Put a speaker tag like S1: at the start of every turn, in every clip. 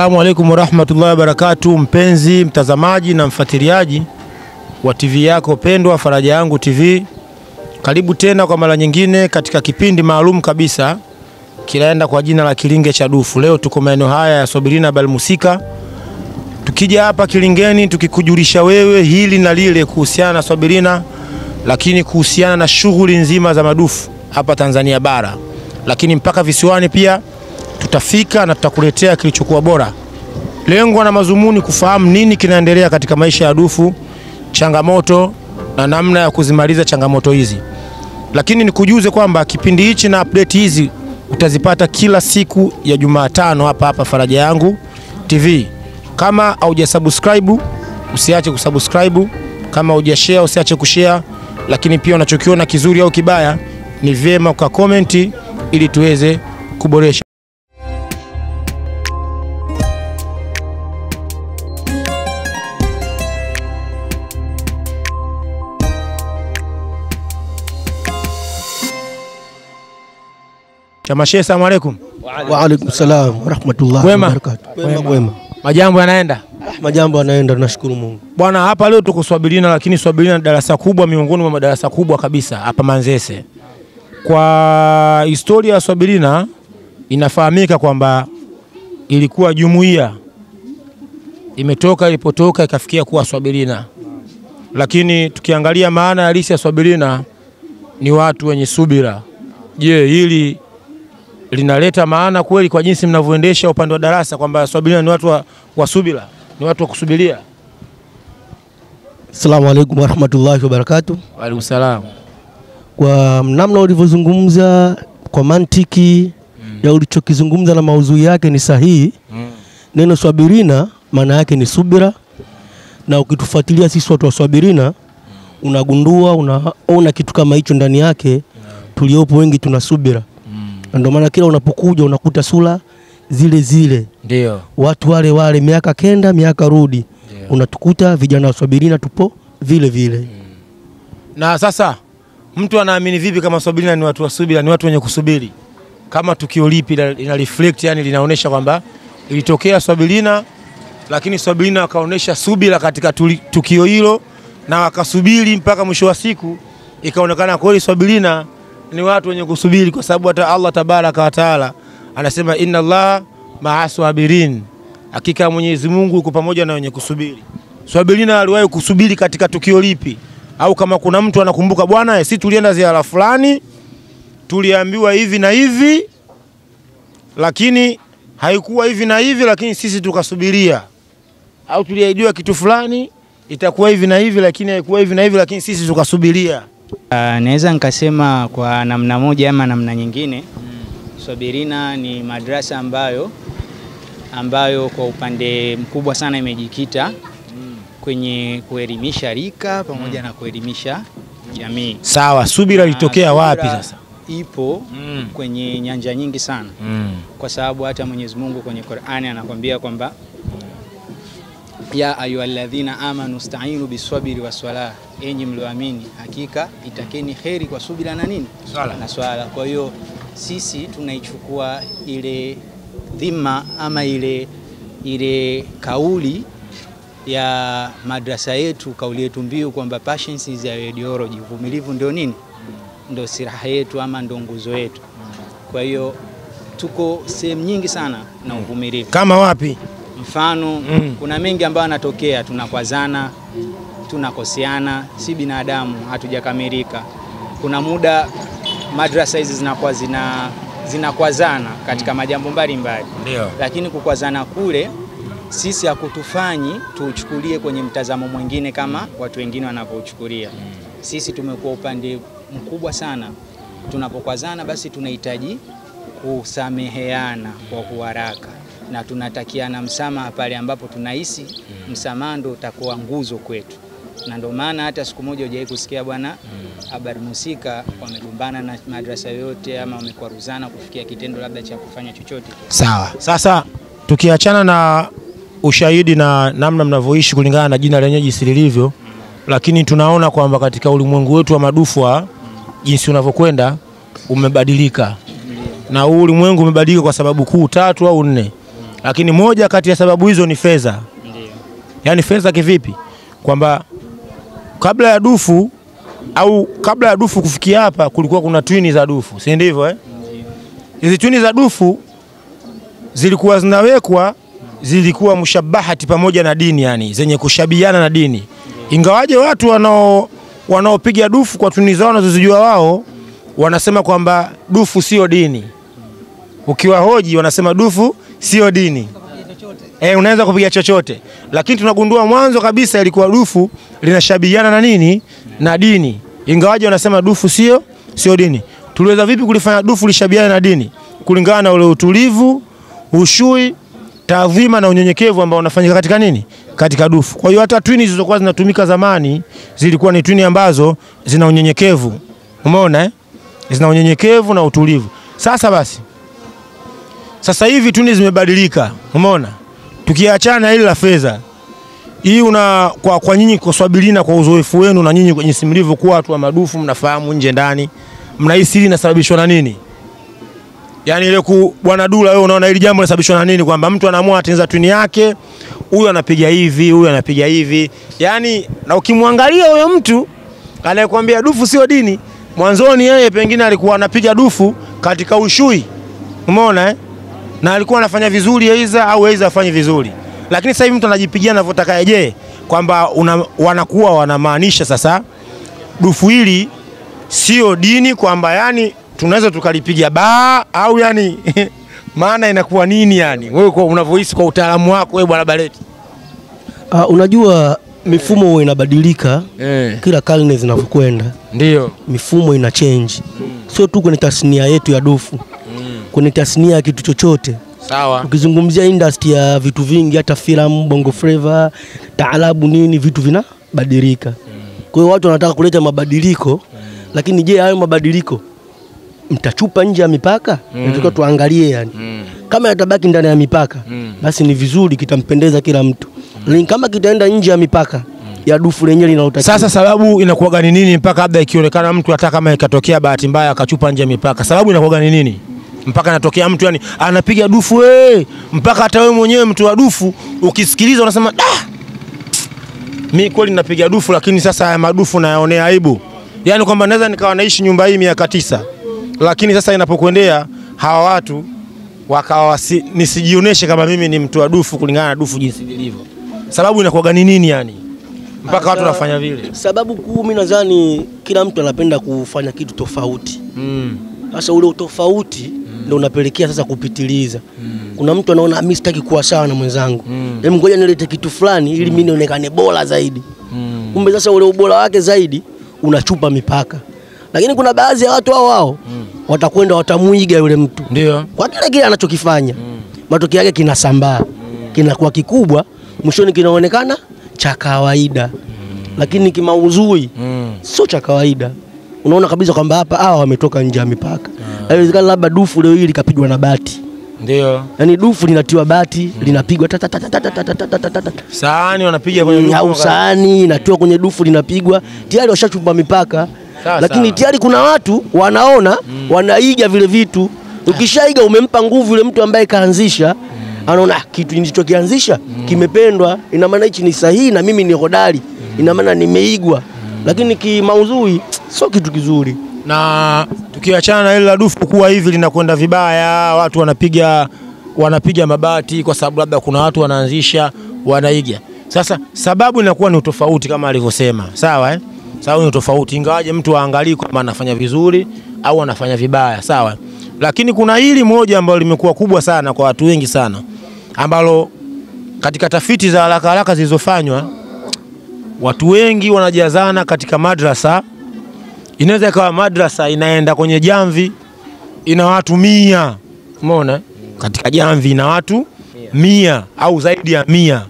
S1: Assalamu alaikum warahmatullahi wabarakatu, mpenzi mtazamaji na mfuatiliaji wa TV yako pendwa Faraja Yangu TV, karibu tena kwa mara nyingine katika kipindi maalum kabisa kinaenda kwa jina la Kilinge cha Dufu. Leo tuko maeneo haya ya Sobirina Balmusika, tukija hapa Kilingeni tukikujulisha wewe hili na lile kuhusiana na Sobirina, lakini kuhusiana na shughuli nzima za madufu hapa Tanzania bara, lakini mpaka visiwani pia tutafika na tutakuletea kilichokuwa bora. Lengo na mazumuni kufahamu nini kinaendelea katika maisha ya dufu, changamoto na namna ya kuzimaliza changamoto hizi. Lakini nikujuze kwamba kipindi hichi na update hizi utazipata kila siku ya Jumatano hapa hapa Faraja Yangu TV. Kama haujasubscribe usiache kusubscribe, kama hujashare usiache kushare, lakini pia unachokiona kizuri au kibaya ni vyema ukakomenti ili tuweze kuboresha. Chama shehe, salamu alaikum. Wa alaikum salam wa rahmatullahi wa barakatuh. Majambo yanaenda? Majambo yanaenda, nashukuru Mungu. Bwana, hapa leo tuko Swabilina, lakini Swabilina ni darasa kubwa miongoni mwa madarasa kubwa kabisa hapa Manzese. Kwa historia ya Swabilina inafahamika kwamba ilikuwa jumuiya imetoka ilipotoka ikafikia kuwa Swabilina, lakini tukiangalia maana halisi ya Swabilina ni watu wenye subira. Je, hili linaleta maana kweli kwa jinsi mnavyoendesha upande wa darasa kwamba Swabilina ni watu wa, wa subira, ni watu wa kusubiria.
S2: Asalamu alaykum warahmatullahi wabarakatuh.
S1: Wa alaykum salam.
S2: Kwa namna ulivyozungumza kwa mantiki mm. ya ulichokizungumza na maudhui yake ni sahihi mm. Neno swabirina maana yake ni subira, na ukitufuatilia sisi watu wa swabirina hmm. unagundua unaona kitu kama hicho ndani yake. Hmm. Tuliopo wengi tuna subira na ndio maana kila unapokuja unakuta sura zile zile, ndio watu wale wale, miaka kenda miaka rudi, unatukuta vijana wa swabirina tupo vile vile hmm.
S1: Na sasa mtu anaamini vipi kama Swabilina ni watu wa subira, ni watu wenye kusubiri? Kama tukio lipi lina reflect, yani linaonyesha kwamba ilitokea Swabilina, lakini Swabilina wakaonyesha subira katika tukio hilo na wakasubiri mpaka mwisho wa siku ikaonekana kweli Swabilina ni watu wenye kusubiri, kwa sababu hata Allah tabaraka wa taala anasema inna Allah maa sabirin, hakika Mwenyezi Mungu yuko pamoja na wenye kusubiri. Swabirina aliwahi kusubiri katika tukio lipi? Au kama kuna mtu anakumbuka, bwana, sisi tulienda ziara fulani, tuliambiwa hivi na hivi, lakini haikuwa hivi na hivi, lakini sisi tukasubiria, au tuliahidiwa kitu fulani itakuwa hivi na hivi, lakini haikuwa hivi na hivi, lakini sisi tukasubiria.
S3: Uh, naweza nikasema kwa namna moja ama namna nyingine mm. Swabirina ni madrasa ambayo ambayo kwa upande mkubwa sana imejikita mm. kwenye kuelimisha rika pamoja mm. na kuelimisha jamii. Sawa, Subira ah, ilitokea wapi sasa? Ipo mm. kwenye nyanja nyingi sana mm. kwa sababu hata Mwenyezi Mungu kwenye Qur'ani anakwambia kwamba ya aladhina amanu stainu biswabiri wa swala, enyi mlioamini, hakika itakeni kheri kwa subira na nini swala, na swala. Kwa hiyo sisi tunaichukua ile dhima ama ile, ile kauli ya madrasa yetu, kauli yetu mbiu kwamba patience is a ideology, uvumilivu ndio nini, ndo silaha yetu ama ndo nguzo yetu. Kwa hiyo tuko sehemu nyingi sana na uvumilivu. Kama wapi? mfano mm. kuna mengi ambayo yanatokea, tunakwazana, tunakoseana, si binadamu, hatujakamilika. Kuna muda madrasa hizi zinakuwa zina zinakwazana katika mm. majambo mbalimbali, lakini kukwazana kule sisi hakutufanyi tuuchukulie kwenye mtazamo mwingine kama watu wengine wanavyouchukulia. Mm. Sisi tumekuwa upande mkubwa sana, tunapokwazana basi tunahitaji kusameheana kwa kuharaka na tunatakiana msamaha pale ambapo tunahisi mm. msamaha ndo utakuwa nguzo kwetu, na ndio maana hata siku moja hujawahi kusikia bwana mm. habari musika wamegombana na madrasa yote ama wamekwaruzana kufikia kitendo labda cha kufanya chochote.
S1: Sawa. Sasa tukiachana na ushahidi na namna mnavyoishi kulingana na jina lenye jinsi lilivyo mm. lakini tunaona kwamba katika ulimwengu wetu wa madufwa mm. jinsi unavyokwenda umebadilika na huu ulimwengu umebadilika kwa sababu kuu tatu au nne lakini moja kati ya sababu hizo ni fedha. Ndio. Yaani fedha kivipi? Kwamba kabla ya dufu au kabla ya dufu kufikia hapa kulikuwa kuna twini za dufu, si ndivyo eh? Hizi twini za dufu zilikuwa zinawekwa, zilikuwa mushabahati pamoja na dini, yani zenye kushabiana na dini, ingawaje watu wanao wanaopiga dufu kwa tuni zao wanazozijua wao wanasema kwamba dufu sio dini. Mm. Ukiwahoji wanasema dufu sio dini e, unaweza kupiga chochote, lakini tunagundua mwanzo kabisa ilikuwa dufu linashabihiana na nini na dini, ingawaje wanasema dufu sio sio dini. Tuliweza vipi kulifanya dufu lishabihiana na dini kulingana na ule utulivu, ushui, taadhima na unyenyekevu ambao unafanyika katika nini katika dufu. Kwa hiyo hata twini zilizokuwa zinatumika zamani zilikuwa ni twini ambazo zina unyenyekevu, umeona eh? zina unyenyekevu na utulivu. Sasa basi sasa hivi tuni zimebadilika, umeona. Tukiachana ile la fedha hii una kwa, kwa nyinyi kwa swabilina kwa uzoefu wenu na nyinyi kwenye simu mlivyokuwa watu wa madufu, mnafahamu nje ndani, mnahisi hili inasababishwa na nini? Yaani ile ku bwana Dula, wewe unaona hili jambo linasababishwa na nini? Kwamba mtu anaamua atenza twini yake, huyu anapiga hivi, huyu anapiga hivi, yaani na ukimwangalia huyo mtu anayekwambia dufu sio dini, mwanzoni yeye pengine alikuwa anapiga dufu katika ushui, umeona eh? na alikuwa anafanya vizuri aidha au aidha afanye vizuri, lakini sasa hivi mtu anajipigia anavyotaka je, kwamba wanakuwa wanamaanisha sasa dufu hili sio dini, kwamba yani tunaweza tukalipiga baa au yani maana inakuwa nini yani, wewe kwa unavyohisi kwa utaalamu wako wewe bwana Baleti?
S2: Uh, ah, unajua mifumo huwa inabadilika yeah. kila karne zinavyokwenda, ndio mifumo ina change, mm. sio tu kwenye tasnia yetu ya dufu kwenye tasnia ya kitu chochote. Sawa. Ukizungumzia industry ya vitu vingi, hata filamu, bongo flava, taarabu, nini, vitu vinabadilika. Mm. Kwa hiyo watu wanataka kuleta mabadiliko mm. Lakini je, hayo mabadiliko mtachupa nje ya mipaka? Mm. Natakiwa tuangalie yani. Mm. Kama yatabaki ndani ya mipaka mm. basi ni vizuri, kitampendeza kila mtu mm. Kama kitaenda nje ya mipaka hmm. ya dufu lenyewe linalotakiwa. Sasa sababu
S1: inakuwa gani nini mpaka labda ikionekana mtu hata kama ikatokea bahati mbaya akachupa nje ya mipaka, sababu inakuwa gani nini? mpaka anatokea mtu yani anapiga dufu we, eh, mpaka hata wewe mwenyewe mtu wa dufu ukisikiliza unasema ah! mi kweli napiga dufu, lakini sasa haya madufu nayaonea aibu, yani kwamba naweza nikawa naishi nyumba hii miaka tisa, lakini sasa inapokwendea hawa watu wakawa nisijioneshe kama mimi ni mtu wa dufu kulingana na dufu jinsi lilivyo. Sababu inakuwa ni nini yani
S2: mpaka watu wanafanya vile? Sababu kuu mimi nadhani kila mtu anapenda kufanya kitu tofauti. Mm. Sasa mm. ule utofauti mm ndio unapelekea sasa kupitiliza. Mm. Kuna mtu anaona ah, mimi sitaki kuwa sawa na mwenzangu, mm. hebu ngoja nilete kitu fulani ili mimi hmm. nionekane bora zaidi. Mm. Kumbe sasa ule ubora wake zaidi unachupa mipaka, lakini kuna baadhi ya watu hao hao mm. watakwenda watamuiga yule mtu ndio kwa kile kile anachokifanya mm. matokeo yake kinasambaa mm. kinakuwa kikubwa, mwishoni kinaonekana cha kawaida mm. lakini kimauzui mm. sio cha kawaida unaona kabisa kwamba hapa hawa wametoka nje ya mipaka. Haiwezekani labda dufu leo hii likapigwa na bati ndio, Yaani dufu linatiwa bati mm. linapigwa saani, wanapiga kwenye au saani inatiwa kwenye dufu linapigwa, tayari washachumba mipaka. Sawa, lakini tayari kuna watu wanaona mm. wanaiga vile vitu. Ukishaiga umempa nguvu yule mtu ambaye kaanzisha mm. anaona kitu nilichokianzisha mm. kimependwa, ina maana hichi ni sahihi na mimi ni hodari, ina maana nimeigwa lakini kimaudhui sio kitu kizuri. Na tukiachana na ile la dufu kuwa
S1: hivi linakwenda vibaya, watu wanapiga wanapiga mabati kwa sababu labda kuna watu wanaanzisha wanaiga. Sasa sababu inakuwa ni utofauti kama alivyosema, sawa eh? Sababu ni utofauti, ingawaje mtu aangalie kama anafanya vizuri au anafanya vibaya, sawa. Lakini kuna hili moja ambalo limekuwa kubwa sana kwa watu wengi sana, ambalo katika tafiti za haraka haraka zilizofanywa Watu wengi wanajazana katika madrasa, inaweza ikawa madrasa inaenda kwenye jamvi ina watu mia, umeona katika jamvi ina watu mia au zaidi ya mia,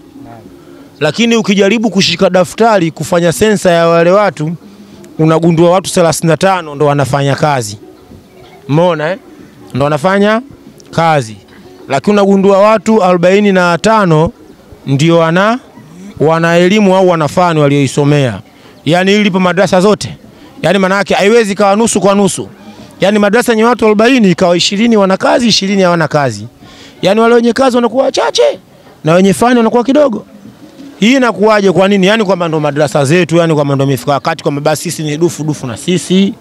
S1: lakini ukijaribu kushika daftari kufanya sensa ya wale watu unagundua watu 35 ndo wanafanya kazi, umeona eh? ndo wanafanya kazi, lakini unagundua watu 45 ndio wana wana elimu au wana fani walioisomea. Yaani hili madrasa zote, Yaani maana yake haiwezi kawa nusu kwa nusu. Yaani madrasa yenye watu 40 ikawa 20 wana kazi, 20 hawana kazi. Yaani wale wenye kazi wanakuwa wachache na wenye fani wanakuwa kidogo. Hii inakuwaje? Kwa nini? Yaani kwamba ndo madrasa zetu, yaani kwamba ndo imefika wakati kwamba basi sisi ni dufu dufu na sisi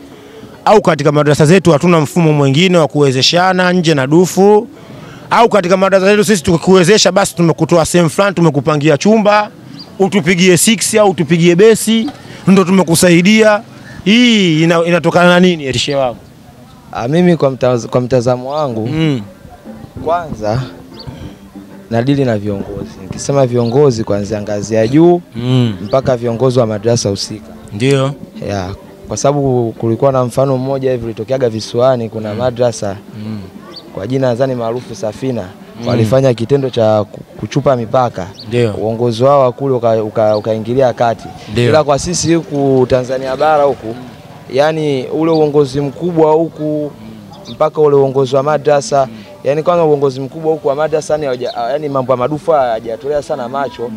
S1: au katika madrasa zetu hatuna mfumo mwingine wa kuwezeshana nje na dufu, au katika madrasa zetu sisi tukikuwezesha basi tumekutoa sehemu fulani, tumekupangia chumba utupigie six au utupigie besi, ndo
S4: tumekusaidia. Hii ina, inatokana na nini elishe wangu? Ah, mimi kwa, mtaz, kwa mtazamo wangu mm. kwanza nadili na viongozi. Nikisema viongozi kuanzia ngazi ya juu mm. mpaka viongozi wa madrasa husika. Ndio. Yeah, kwa sababu kulikuwa na mfano mmoja hivi ulitokeaga visiwani, kuna mm. madrasa mm. kwa jina nadhani maarufu Safina mm. walifanya kitendo cha kuchupa mipaka uongozi wao wakule ukaingilia uka, uka kati ila kwa sisi huku Tanzania bara huku yani ule uongozi mkubwa huku mpaka ule uongozi wa madrasa mm. yani kwanza uongozi mkubwa huku wa madrasa ni yani mambo ya madufu hajatolea sana macho mm.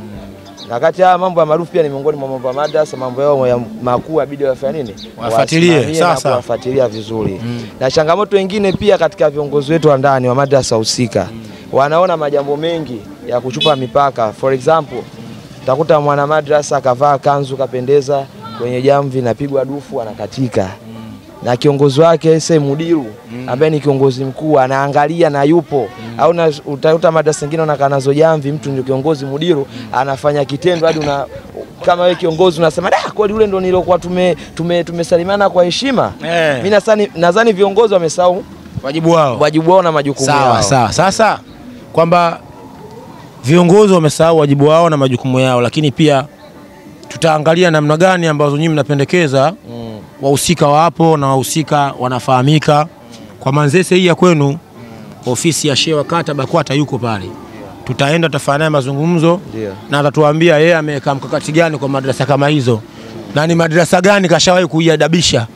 S4: na kati ya mambo ya marufu pia ni miongoni mwa mambo ya madrasa, mambo yao ya makuu abidi wafanye nini, wafuatilie sasa, wafuatilia vizuri mm. na changamoto nyingine pia katika viongozi wetu wa ndani wa madrasa husika mm wanaona majambo mengi ya kuchupa mipaka. For example, utakuta mwana madrasa akavaa kanzu kapendeza, kwenye jamvi napigwa dufu, anakatika na kiongozi wake ese mudiru mm. ambaye ni kiongozi mkuu anaangalia na yupo mm. au utakuta madrasa zingine na kanazo jamvi, mtu ndio kiongozi mudiru mm. anafanya kitendo hadi una kama wewe kiongozi unasema da, kweli ule ndo nilokuwa tume, tume, tumesalimiana kwa heshima eh. Mimi nadhani viongozi wamesahau wajibu wao wajibu wao na majukumu yao. Sawa sawa,
S1: sasa kwamba viongozi wamesahau wajibu wao na majukumu yao, lakini pia tutaangalia namna gani ambazo nyinyi mnapendekeza mm. wahusika wapo na wahusika wanafahamika. Kwa Manzese hii ya kwenu, ofisi ya shehe wa kata BAKWATA yuko pale, tutaenda tutafanya naye mazungumzo yeah. na atatuambia yeye ameweka mkakati gani kwa madrasa kama hizo na ni madrasa gani kashawahi kuiadabisha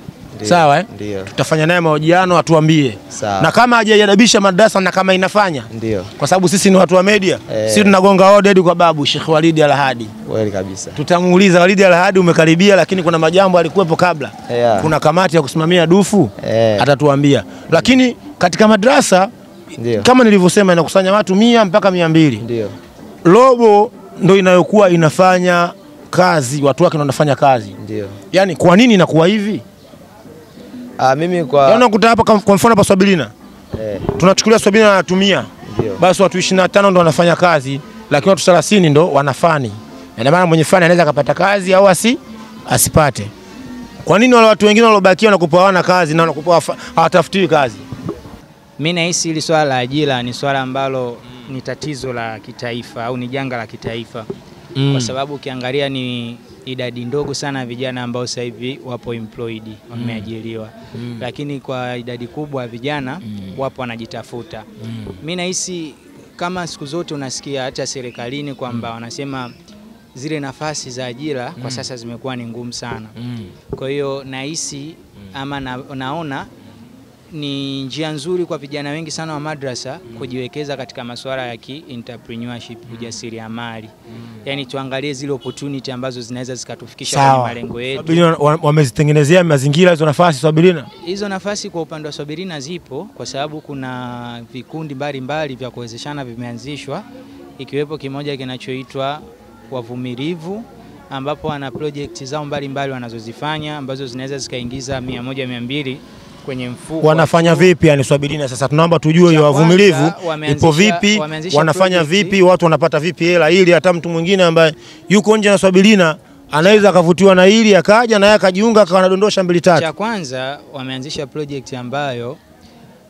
S1: sawa eh? Ndio. Tutafanya naye mahojiano atuambie, sawa. na kama hajaiadabisha madrasa na kama inafanya ndio, kwa sababu sisi ni watu wa media e. Sisi tunagonga odedi kwa babu Sheikh Walidi Alhadi, kweli kabisa. Tutamuuliza Walidi Alhadi, umekaribia lakini kuna majambo alikuwepo kabla yeah. Kuna kamati ya kusimamia dufu e. Atatuambia, lakini katika madrasa Ndiyo. kama nilivyosema inakusanya watu mia mpaka mia mbili Ndiyo. robo ndo inayokuwa inafanya kazi, watu wake wanafanya kazi. Ndio. Yani kwa nini inakuwa hivi? Ah, mimi kwa yaani Naona kuta hapa kwa mfano hapa Swabilina. Eh. Tunachukulia Swabilina anatumia. Ndio. Basi watu 25 ndo wanafanya kazi, lakini watu 30 ndo wanafani. Ina maana mwenye fani anaweza akapata kazi au asi asipate. Kwa nini wale watu wengine waliobakia wanakupa kazi na wanakupa hawatafutiwi kazi?
S3: Mimi nahisi hili swala la ajira ni swala ambalo ni tatizo la kitaifa au ni janga la kitaifa mm. kwa sababu ukiangalia ni idadi ndogo sana ya vijana ambao sasa hivi wapo employed mm. wameajiriwa, mm. lakini kwa idadi kubwa ya vijana mm. wapo wanajitafuta. Mm. Mimi nahisi kama siku zote unasikia hata serikalini kwamba mm. wanasema zile nafasi za ajira mm. kwa sasa zimekuwa ni ngumu sana mm. kwa hiyo nahisi mm. ama na, naona ni njia nzuri kwa vijana wengi sana wa madrasa mm. kujiwekeza katika masuala ya ki entrepreneurship mm. ujasiriamali mm. yani tuangalie zile opportunity ambazo zinaweza zikatufikisha kwenye malengo yetu.
S1: Wamezitengenezea mazingira hizo nafasi Swabilina?
S3: Hizo nafasi kwa upande wa Swabilina zipo kwa sababu kuna vikundi mbalimbali vya kuwezeshana vimeanzishwa, ikiwepo kimoja kinachoitwa wavumilivu ambapo wana project zao mbalimbali wanazozifanya ambazo zinaweza zikaingiza mia moja mia mbili kwenye mfuko wanafanya vipi? Yani Swabidina, sasa,
S1: tunaomba tujue hiyo wavumilivu ipo vipi, wanafanya vipi, watu wanapata vipi hela, ili hata mtu mwingine ambaye yuko nje na Swabidina anaweza akavutiwa na hili akaja na yeye akajiunga akawa anadondosha mbili tatu. Cha
S3: kwanza wameanzisha project ambayo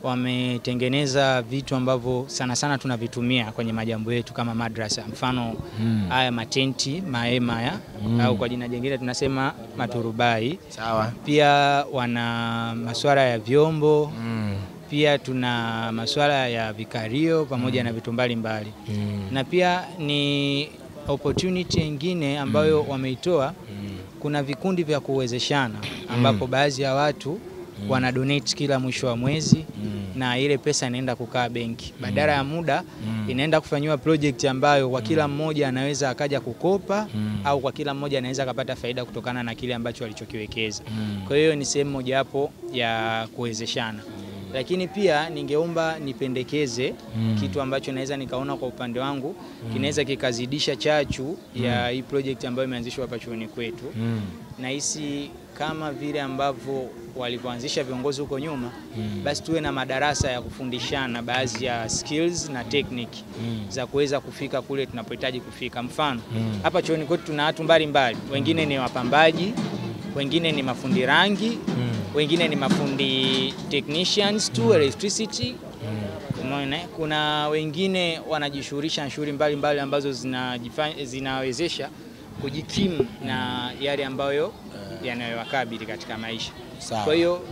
S3: wametengeneza vitu ambavyo sana sana tunavitumia kwenye majambo yetu kama madrasa, mfano hmm. haya matenti mahema ya hmm. au kwa jina jingine tunasema maturubai. Sawa. Pia wana masuala ya vyombo hmm. Pia tuna masuala ya vikario pamoja hmm. na vitu mbalimbali hmm. na pia ni opportunity nyingine ambayo hmm. wameitoa hmm. kuna vikundi vya kuwezeshana ambapo hmm. baadhi ya watu mm. wana donate kila mwisho wa mwezi mm. na ile pesa inaenda kukaa benki mm. badala ya muda mm. inaenda kufanyiwa project ambayo kwa kila mm. mmoja anaweza akaja kukopa mm. au kwa kila mmoja anaweza akapata faida kutokana na kile ambacho alichokiwekeza. Mm. Kwa hiyo ni sehemu mojawapo ya kuwezeshana mm. lakini pia ningeomba nipendekeze mm. kitu ambacho naweza nikaona kwa upande wangu mm. kinaweza kikazidisha chachu mm. ya hii project ambayo imeanzishwa hapa chuoni kwetu mm. nahisi kama vile ambavyo walivyoanzisha viongozi huko nyuma mm. basi tuwe na madarasa ya kufundishana baadhi ya skills na technique mm. za kuweza kufika kule tunapohitaji kufika. Mfano mm. hapa chuoni kwetu tuna watu mbalimbali, wengine hmm. ni wapambaji, wengine ni mafundi rangi mm. wengine ni mafundi technicians tu mm. electricity hmm. umeona eh? kuna wengine wanajishughulisha na shughuli mbalimbali ambazo zinawezesha kujikimu na yale ambayo eh yanayowakabili katika maisha.
S5: Sawa. Kwa hiyo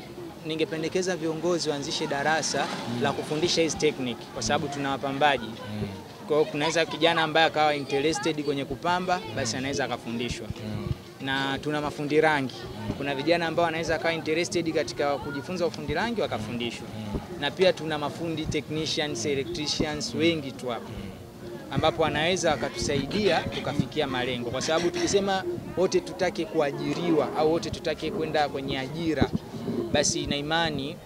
S3: ningependekeza viongozi waanzishe darasa mm. la kufundisha hizi tekniki kwa mm. sababu tuna wapambaji mm. Kwa hiyo kunaweza kijana ambaye akawa interested kwenye kupamba mm. basi anaweza akafundishwa mm. na tuna mafundi rangi mm. kuna vijana ambao wanaweza akawa interested katika kujifunza ufundi rangi wakafundishwa mm. na pia tuna mafundi technicians, electricians wengi tu hapo mm ambapo anaweza akatusaidia tukafikia malengo, kwa sababu tukisema wote tutake kuajiriwa au wote tutake kwenda kwenye ajira, basi na imani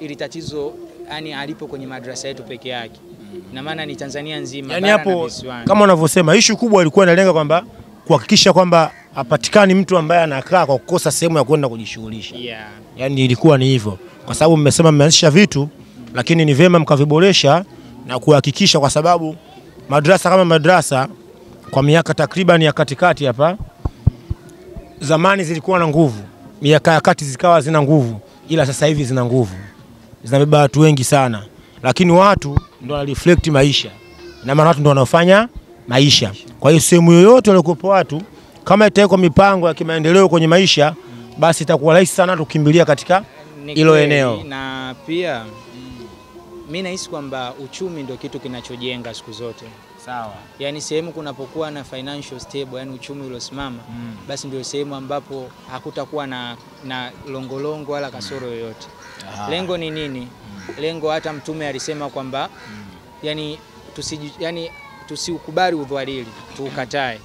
S3: ili tatizo yani alipo kwenye madrasa yetu peke yake, mm. na maana ni Tanzania nzima, yani hapo kama
S1: unavyosema, ishu kubwa ilikuwa inalenga kwamba kuhakikisha kwamba hapatikani mtu ambaye anakaa kwa kukosa sehemu ya kwenda kujishughulisha. Yeah. Yaani ilikuwa ni hivyo, kwa sababu mmesema mmeanzisha vitu, lakini ni vyema mkaviboresha na kuhakikisha, kwa sababu madrasa kama madrasa kwa miaka takriban ya katikati hapa, zamani zilikuwa na nguvu, miaka ya kati zikawa zina nguvu, ila sasa hivi zina nguvu, zinabeba watu wengi sana, lakini watu ndo wana reflect maisha, na maana watu ndo wanaofanya maisha. Kwa hiyo sehemu yoyote waliokuwepo watu, kama itawekwa mipango ya kimaendeleo kwenye maisha, basi itakuwa rahisi sana tukimbilia katika hilo eneo
S3: na pia mi nahisi kwamba uchumi ndio kitu kinachojenga siku zote. Sawa. yani sehemu kunapokuwa na financial stable, yani uchumi uliosimama mm. basi ndio sehemu ambapo hakutakuwa na, na longolongo wala kasoro mm. yoyote. Aha. Lengo ni nini? Mm. Lengo hata Mtume alisema kwamba mm. yani, tusiji, yani tusiukubali udhwalili, tuukatae,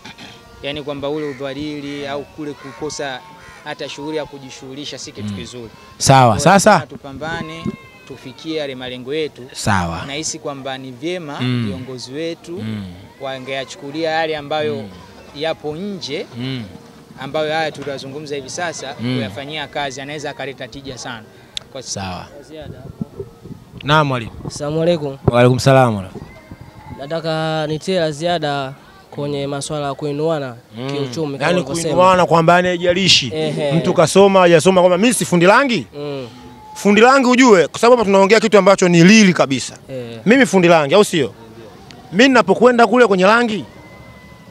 S3: yani kwamba ule udhwalili au kule kukosa hata shughuli ya kujishughulisha si kitu mm. kizuri. Sawa. sasa tupambane tufikie yale malengo yetu. Sawa, nahisi kwamba ni vyema mm. viongozi mm. wetu mm. wangeyachukulia yale ambayo mm. yapo nje mm. ambayo haya tutazungumza hivi sasa mm. kuyafanyia kazi, anaweza akaleta tija sana. Kwa sawa,
S5: Na mwalimu. Asalamu alaykum. Wa alaykum salaam. Nataka nitie la ziada kwenye masuala ya kuinuana mm. kiuchumi, yani kuinuana kwamba
S1: anayejalishi mtu kasoma hajasoma kwamba mimi si fundi rangi mm fundi langi ujue, kwa sababu tunaongea kitu ambacho ni lili kabisa. Yeah. Mimi fundi langi, au sio? Yeah. Mimi ninapokwenda kule kwenye langi,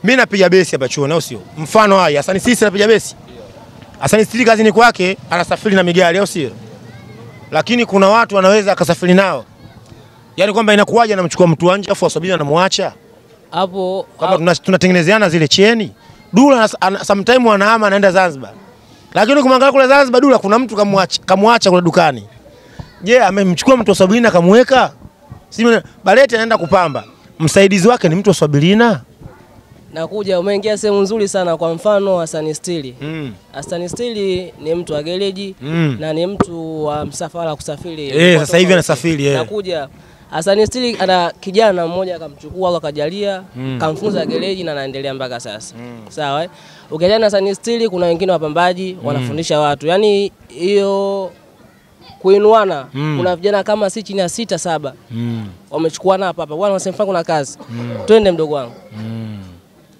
S1: mimi napiga besi hapa chuo au sio? Mfano haya, Hassan Sisi napiga besi. Hassan Sisi kazini kwake anasafiri na migari, au sio? Lakini kuna watu wanaweza akasafiri nao. Yaani kwamba inakuwaje anamchukua mtu nje afu asubiri anamwacha? Hapo kama tunatengenezeana zile cheni. Dula sometimes anahama anaenda Zanzibar. Lakini kumwangalia kule Zanzibar Dula kuna mtu kamwacha, kamwacha kule dukani. Je, yeah, amemchukua mtu wa Swabilina kamweka? Simi Baleti anaenda kupamba. Msaidizi wake ni mtu wa Swabilina?
S5: Nakuja, umeingia sehemu nzuri sana. Kwa mfano Hassan Stili mm. Hassan Stili ni mtu wa gereji mm. na ni mtu wa msafara kusafiri. Eh, sasa hivi anasafiri eh. Nakuja Hassan Stili ana kijana mmoja akamchukua akajalia mm. kamfunza gereji na anaendelea mpaka sasa mm. sawa eh? ukiachana na Sun Steel kuna wengine wapambaji mm. wanafundisha watu, yani hiyo kuinuana mm. kuna vijana kama si chini ya sita saba mm. wamechukuana hapa hapa, bwana, wanasema kuna kazi mm. twende mdogo wangu mm.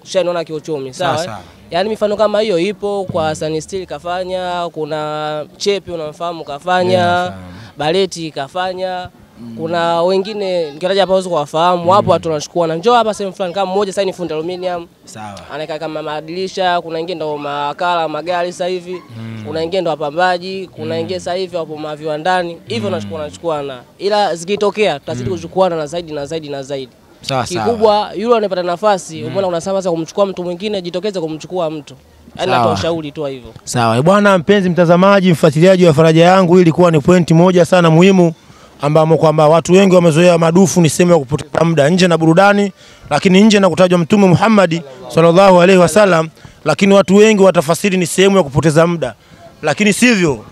S5: ushaniona kiuchumi sawa eh? yani mifano kama hiyo ipo kwa mm. Sun Steel kafanya, kuna Chepi unamfahamu kafanya, yeah, Baleti kafanya kuna wengine nikitaja hapa huwezi kuwafahamu. Mm. Wapo watu wanachukua na njoo hapa sehemu fulani kama mmoja sasa ni fundi aluminium. Sawa. Anaweka kama madirisha, kuna wengine ndo makala magari sasa hivi. Mm. Kuna wengine ndo wapambaji, kuna mm. wengine sasa hivi wapo maviwandani. Hivyo wanachukua wanachukua na. Ila zikitokea tutazidi mm. kuchukuana na zaidi na zaidi na zaidi. Sawa sawa. Kikubwa yule anapata nafasi, mm. umeona unasema sasa kumchukua mtu mwingine, jitokeze kumchukua mtu. Natoa yaani ushauri tu hivyo.
S1: Sawa. E bwana mpenzi mtazamaji, mfuatiliaji wa Faraja Yangu, ilikuwa ni pointi moja sana muhimu ambamo kwamba watu wengi wamezoea madufu ni sehemu ya kupoteza muda nje na burudani, lakini nje na kutajwa Mtume Muhammad sallallahu alaihi wasallam, lakini watu wengi watafasiri ni sehemu ya kupoteza muda, lakini sivyo.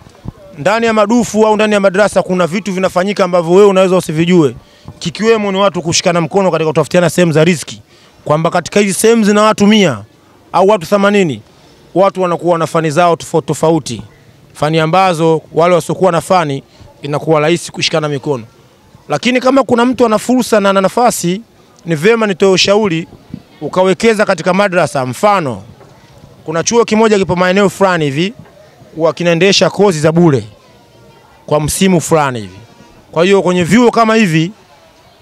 S1: Ndani ya madufu au ndani ya madrasa kuna vitu vinafanyika ambavyo wewe unaweza usivijue, kikiwemo ni watu kushikana mkono katika kutafutiana sehemu za riziki, kwamba katika hizi sehemu zina watu mia au watu themanini, watu wanakuwa na fani zao tofauti tofauti, fani ambazo wale wasiokuwa na fani inakuwa rahisi kushikana mikono, lakini kama kuna mtu ana fursa na ana nafasi, ni vyema nitoe ushauri ukawekeza katika madrasa. Mfano, kuna chuo kimoja kipo maeneo fulani hivi huwa kinaendesha kozi za bure kwa msimu fulani hivi. Kwa hiyo kwenye vyuo kama hivi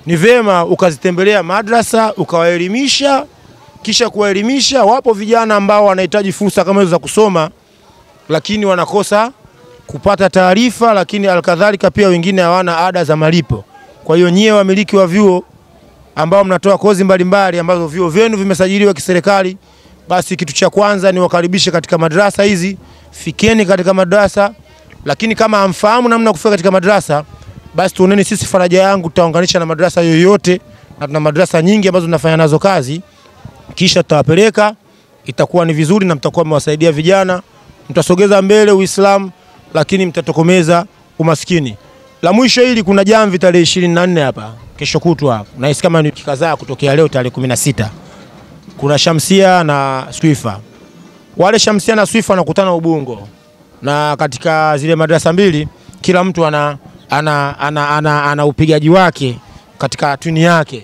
S1: ni vyema ukazitembelea madrasa ukawaelimisha, kisha kuwaelimisha. Wapo vijana ambao wanahitaji fursa kama hizo za kusoma, lakini wanakosa kupata taarifa, lakini alkadhalika pia wengine hawana ada za malipo. Kwa hiyo nyie wamiliki wa vyuo ambao mnatoa kozi mbalimbali ambazo vyuo vyenu vimesajiliwa kiserikali, basi kitu cha kwanza ni wakaribishe katika madrasa hizi, fikieni katika madrasa. Lakini kama hamfahamu namna kufika katika madrasa, basi tuoneni sisi, faraja yangu, tutaunganisha na madrasa yoyote, na tuna madrasa nyingi ambazo tunafanya nazo kazi, kisha tutawapeleka, itakuwa ni vizuri na mtakuwa mmewasaidia vijana, mtasogeza mbele Uislamu lakini mtatokomeza umaskini. La mwisho hili, kuna jamvi tarehe 24 hapa kesho kutwa, nahisi kama ni kadhaa kutokea leo tarehe sita kuna Shamsia na Swifa. Wale Shamsia na Swifa wanakutana Ubungo, na katika zile madarasa mbili kila mtu ana, ana, ana, ana, ana, ana upigaji wake katika tuni yake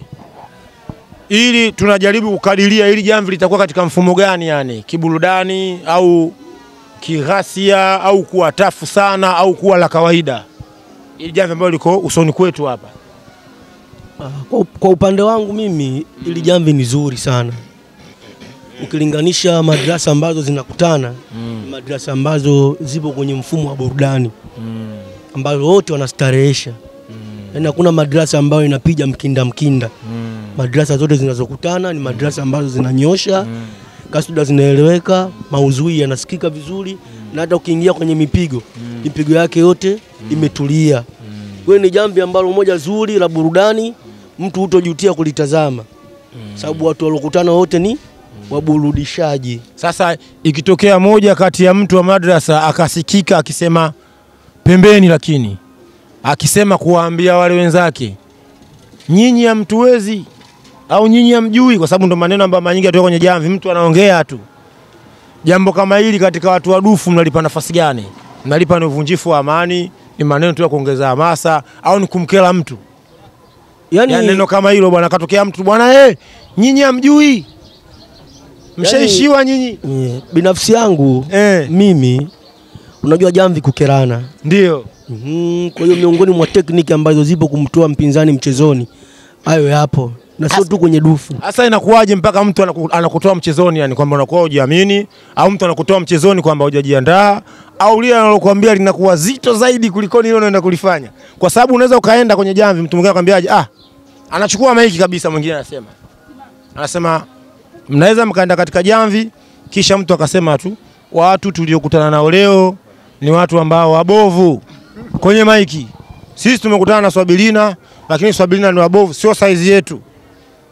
S1: ili tunajaribu kukadiria ili jamvi litakuwa katika mfumo gani, yani kiburudani au kighasia au kuwa tafu sana au kuwa la kawaida? Ili jambo ambalo liko usoni kwetu
S2: hapa. Ah, kwa, kwa upande wangu mimi ili mm. jamvi ni zuri sana ukilinganisha madrasa ambazo zinakutana mm. madrasa ambazo zipo kwenye mfumo wa burudani mm. ambazo wote wanastarehesha mm. yaani hakuna madrasa ambayo inapiga mkinda mkinda mm. madrasa zote zinazokutana ni madrasa ambazo zinanyosha mm kasuda zinaeleweka, mauzui yanasikika vizuri na hata ukiingia kwenye mipigo mm. mipigo yake yote mm. imetulia. Kwa mm. ni jambo ambalo moja zuri la burudani, mtu hutojutia kulitazama sababu watu walokutana wote ni waburudishaji. Sasa ikitokea moja kati ya mtu wa madrasa
S1: akasikika akisema pembeni, lakini akisema kuwaambia wale wenzake, nyinyi hamtuwezi au nyinyi hamjui? Kwa sababu ndo maneno ambayo mara nyingi atoka kwenye jamvi, mtu anaongea tu jambo kama hili. Katika watu wadufu mnalipa nafasi gani? Mnalipa ni uvunjifu wa amani, ni maneno tu ya kuongeza hamasa, au ni kumkela mtu? Yani, ya neno kama hilo bwana, katokea mtu bwana, eh, hey, nyinyi hamjui,
S2: mshaishiwa nyinyi. Yeah. Yaani, binafsi yangu eh, mimi unajua jamvi kukerana ndio. Mm -hmm. Kwa hiyo miongoni mwa tekniki ambazo zipo kumtoa mpinzani mchezoni, hayo yapo na sio tu kwenye dufu. Sasa inakuwaje mpaka
S1: mtu anakutoa mchezoni, yani kwamba unakuwa hujiamini, au mtu anakutoa mchezoni kwamba hujajiandaa, au lile analokuambia linakuwa zito zaidi kuliko lile unaenda kulifanya? Kwa sababu unaweza ukaenda kwenye jamvi, mtu mwingine akwambiaje, ah, anachukua maiki kabisa, mwingine anasema anasema mnaweza mkaenda katika jamvi, kisha mtu akasema tu watu tuliokutana nao leo ni watu ambao wabovu kwenye maiki. Sisi tumekutana na Swabilina, lakini Swabilina ni wabovu, sio saizi yetu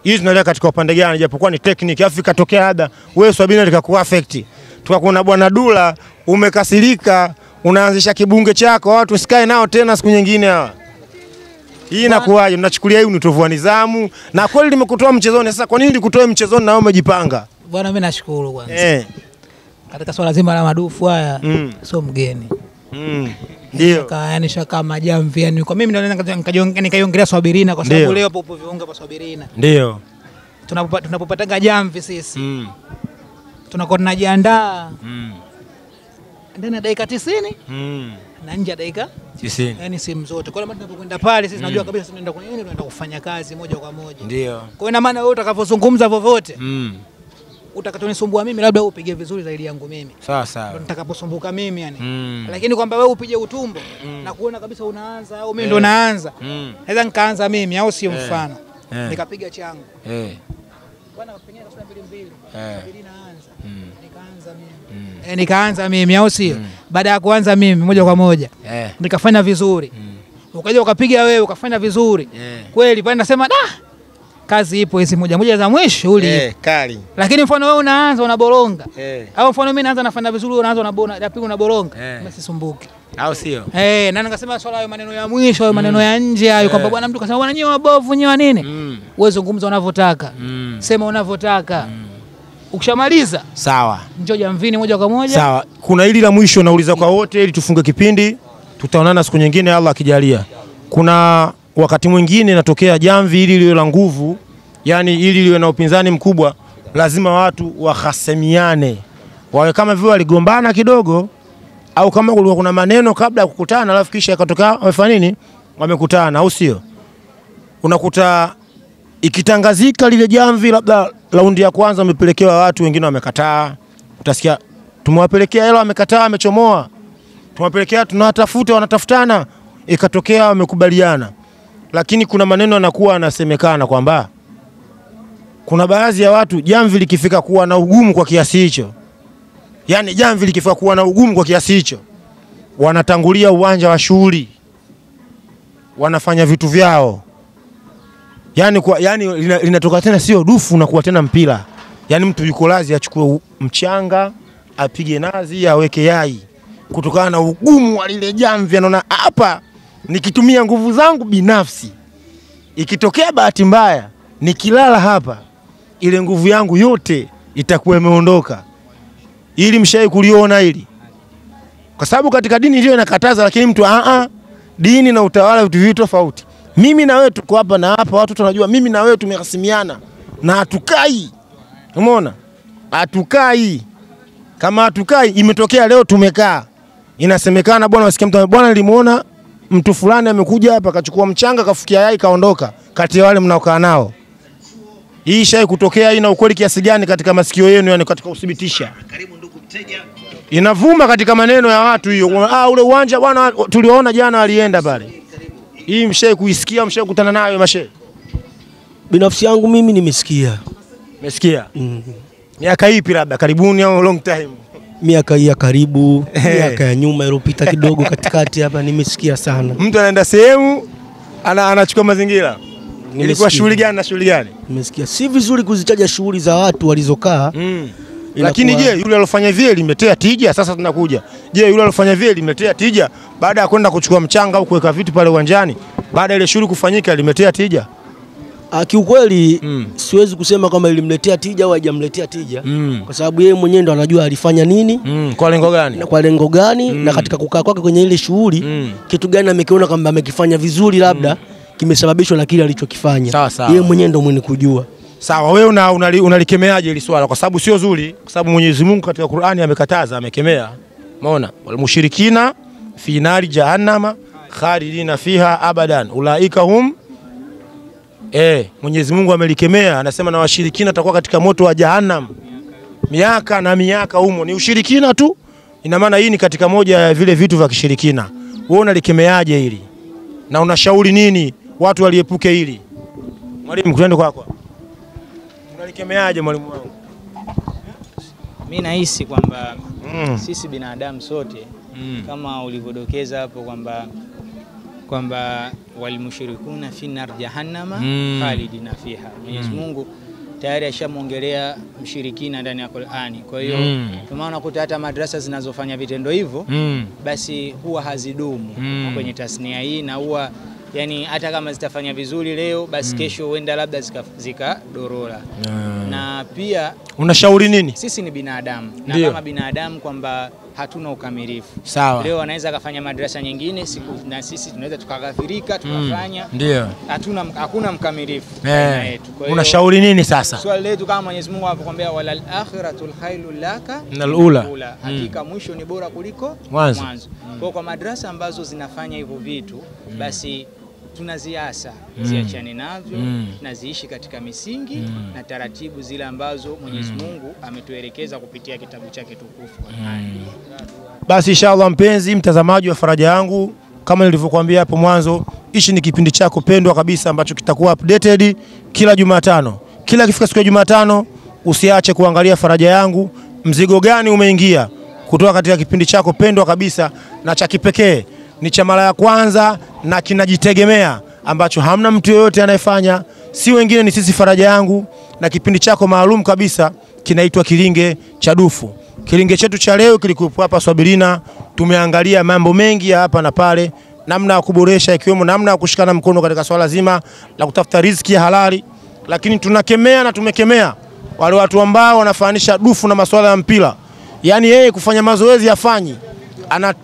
S1: hizi tunaelea katika upande gani, japokuwa ni technique, afu ikatokea ada wewe swabina affect tukakuona bwana Dula umekasirika, unaanzisha kibunge chako, watu sikae nao tena siku nyingine hawa hii inakuwaje? Mnachukulia hii utovu wa nidhamu, na kweli limekutoa mchezoni. Sasa kwa nini likutoe mchezoni na wewe umejipanga?
S6: Bwana, mimi nashukuru kwanza eh, katika swala zima la madufu haya mm. sio mgeni mm ndio kaanisha kama jamvi, yani kwa mimi ndio nikaiongelea
S1: Swabirina kwa sababu leo popo viunga kwa Swabirina ndio
S6: tunapopataga jamvi sisi mm. tunakuwa tunajiandaa mm. ndani ya dakika tisini mm. na nje ya dakika 90 yani simu zote. Kwa maana tunapokwenda pale sisi mm. tunajua mm. kabisa tunaenda kufanya kazi moja kwa moja, ndio kwa maana wewe utakapozungumza vyovyote mm utakatonisumbua mimi labda wewe upige vizuri zaidi yangu mimi. Sawa sawa. Ndio nitakaposumbuka mimi yani.
S1: Mm. Lakini kwamba
S6: wewe upige utumbo mm. na kuona kabisa unaanza au mimi eh. ndo naanza. Mm. Naweza nikaanza mimi au sio eh. mfano. Eh. Nikapiga changu. Eh. Bwana pengine kasema mbili mbili. Eh. Mbili naanza. Mm. Nikaanza mimi. Mm. Eh, nikaanza mimi au sio? Mm. Baada ya kuanza mimi moja kwa moja. Eh. Nikafanya vizuri. Mm. Ukaja ukapiga wewe ukafanya vizuri. Eh. Kweli pale nasema da nah! kazi ipo hizi moja moja za mwisho uli eh, kali. Lakini mfano wewe unaanza unaboronga eh. au mfano mimi naanza nafanya vizuri, unaanza unabona ya pili unaboronga hey. Eh. mimi sisumbuki au sio? Eh, na nikasema swala hayo maneno ya mwisho hayo mm. maneno ya mm. nje hayo yeah. kwamba eh. bwana mtu kasema bwana nyewe wabovu nyewe nini? Mm. Wewe zungumza unavyotaka. Mm. Sema unavyotaka. Mm. Ukishamaliza sawa, njoo Jamvini moja kwa moja. Sawa,
S1: kuna hili la mwisho nauliza kwa wote ili tufunge kipindi, tutaonana siku nyingine, Allah akijalia. Kuna wakati mwingine inatokea jamvi ili liwe la nguvu, yani ili liwe na upinzani mkubwa, lazima watu wahasemiane, wawe kama vile waligombana kidogo, au kama kulikuwa kuna maneno kabla ya kukutana, alafu kisha ikatokea wamefanya nini, wamekutana, au sio? Unakuta ikitangazika lile jamvi, labda raundi ya kwanza wamepelekewa watu wengine, wamekataa. Utasikia tumewapelekea hela, wamekataa, wamechomoa, tumewapelekea, tunawatafuta, wanatafutana, ikatokea wamekubaliana lakini kuna maneno anakuwa anasemekana kwamba kuna baadhi ya watu jamvi likifika kuwa na ugumu kwa kiasi hicho, yani jamvi likifika kuwa na ugumu kwa kiasi hicho, wanatangulia uwanja wa shughuli, wanafanya vitu vyao, yani, kwa, yani linatoka tena sio dufu na kuwa tena mpira, yani mtu yuko lazi achukue mchanga apige nazi aweke yai kutokana na ugumu wa lile jamvi, anaona hapa nikitumia nguvu zangu binafsi, ikitokea bahati mbaya nikilala hapa, ile nguvu yangu yote itakuwa imeondoka. Ili mshawahi kuliona hili, kwa sababu katika dini ndio inakataza, lakini mtu a ah, a, ah, dini na utawala vitu viwili tofauti. Mimi na wewe tuko hapa na hapa, watu tunajua mimi na wewe tumehasimiana na hatukai, umeona, hatukai kama hatukai. Imetokea leo tumekaa, inasemekana bwana, wasikia mtu bwana, nilimuona mtu fulani amekuja hapa akachukua mchanga kafukia yai kaondoka, kati ya wale mnaokaa nao. Hii ishai kutokea, ina ukweli kiasi gani katika masikio yenu, yani katika kuthibitisha? Inavuma katika maneno ya watu hiyo, ah, ule uwanja bwana, tuliona jana alienda pale. Hii mshai kuisikia, mshai kukutana nayo mashe?
S2: Binafsi yangu mimi nimesikia.
S1: Nimesikia. Mm
S2: -hmm. Miaka ipi labda, karibuni au long time? miaka hii ya karibu, miaka ya nyuma iliyopita kidogo, katikati hapa nimesikia sana mtu anaenda sehemu ana, anachukua
S1: mazingira. Ilikuwa shughuli gani na shughuli gani? Nimesikia
S2: si vizuri kuzitaja shughuli za watu
S1: walizokaa mm. Lakini je, yule alofanya vile limetea tija? Sasa tunakuja, je, yule alofanya vile limetea tija baada ya kwenda kuchukua mchanga au kuweka vitu pale uwanjani, baada ile shughuli kufanyika,
S2: limetea tija? Ah, kiukweli mm. siwezi kusema kama ilimletea tija au haijamletea tija mm. kwa sababu yeye mwenyewe ndo anajua alifanya nini mm. kwa lengo gani, na, kwa lengo gani mm. na katika kukaa kwake kwenye ile shughuli mm. kitu gani amekiona kwamba amekifanya vizuri labda mm. kimesababishwa na kile alichokifanya. Yeye mwenyewe ndo mwenye kujua. Sawa, wewe una, unalikikemeaje una
S1: hili swala, kwa sababu sio zuri, kwa sababu Mwenyezi Mungu katika Qur'ani amekataza, amekemea, umeona mushrikina fi nari jahannama khalidina fiha abadan ulaika hum Eh, Mwenyezi Mungu amelikemea, anasema na washirikina atakuwa katika moto wa Jahannam miaka na miaka humo. Ni ushirikina tu, ina maana hii ni katika moja ya vile vitu vya kishirikina. Wewe unalikemeaje hili na unashauri nini watu waliepuke hili? Mwalimu, tuende kwako. Unalikemeaje mwalimu wangu?
S3: Mimi nahisi kwamba mm. sisi binadamu sote mm. kama ulivyodokeza hapo kwamba kwamba walmushirikuna fi nar jahannama mm. khalidina fiha. Mm. Mwenyezi mm. Mungu tayari ashamwongelea mshirikina ndani ya Qur'ani. Kwa hiyo mm. maana kuta hata madrasa zinazofanya vitendo hivyo mm. basi huwa hazidumu mm. kwenye tasnia hii na huwa yani hata kama zitafanya vizuri leo basi mm. kesho huenda labda zikadorora zika yeah. na pia
S1: unashauri nini?
S3: Sisi ni binadamu na Dio. kama binadamu kwamba hatuna ukamilifu. Sawa. Leo anaweza akafanya madrasa nyingine siku, na sisi tunaweza tukagafirika mm. tukafanya. Mm, ndio. Hatuna hakuna mkamilifu yeah. yetu. Unashauri nini sasa? Swali letu kama Mwenyezi Mungu anapokuambia walal akhiratul khairul laka minal ula, mm. hakika mm. mwisho ni bora kuliko
S1: mwanzo. Mm.
S5: Kwa,
S3: kwa madrasa ambazo zinafanya hivyo vitu mm. basi tunaziasa mm. ziachane navyo mm. na ziishi katika misingi mm. na taratibu zile ambazo Mwenyezi
S1: mm.
S5: Mungu ametuelekeza kupitia kitabu chake tukufu mm.
S1: Basi inshallah, mpenzi mtazamaji wa Faraja Yangu, kama nilivyokuambia hapo mwanzo, hichi ni kipindi chako pendwa kabisa ambacho kitakuwa updated kila Jumatano. Kila kifika siku ya Jumatano, usiache kuangalia Faraja Yangu, mzigo gani umeingia kutoka katika kipindi chako pendwa kabisa na cha kipekee ni cha mara ya kwanza na kinajitegemea ambacho hamna mtu yoyote anayefanya, si wengine ni sisi Faraja Yangu, na kipindi chako maalum kabisa kinaitwa Kilinge cha Dufu. Kilinge chetu cha leo kilikuwa hapa Swabilina, tumeangalia mambo mengi ya hapa na pale, namna ya kuboresha, ikiwemo namna ya kushikana mkono katika swala zima la kutafuta riziki ya halali, lakini tunakemea na tumekemea wale watu ambao wanafanisha dufu na masuala ya mpira, yaani yeye kufanya mazoezi afanyi,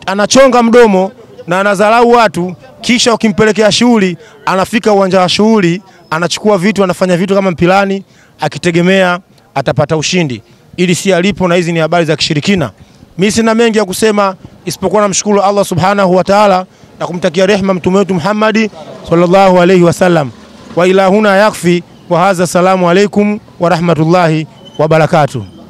S1: anachonga mdomo na anadharau watu, kisha ukimpelekea shughuli, anafika uwanja wa shughuli, anachukua vitu, anafanya vitu kama mpilani, akitegemea atapata ushindi. Ili si alipo, na hizi ni habari za kishirikina. Mimi sina mengi ya kusema isipokuwa namshukuru Allah subhanahu wa ta'ala na kumtakia rehma mtume wetu Muhammadi sallallahu alaihi wasallam. Wa ilahuna yakfi wa hadha, salamu alaikum wa rahmatullahi wa barakatuh.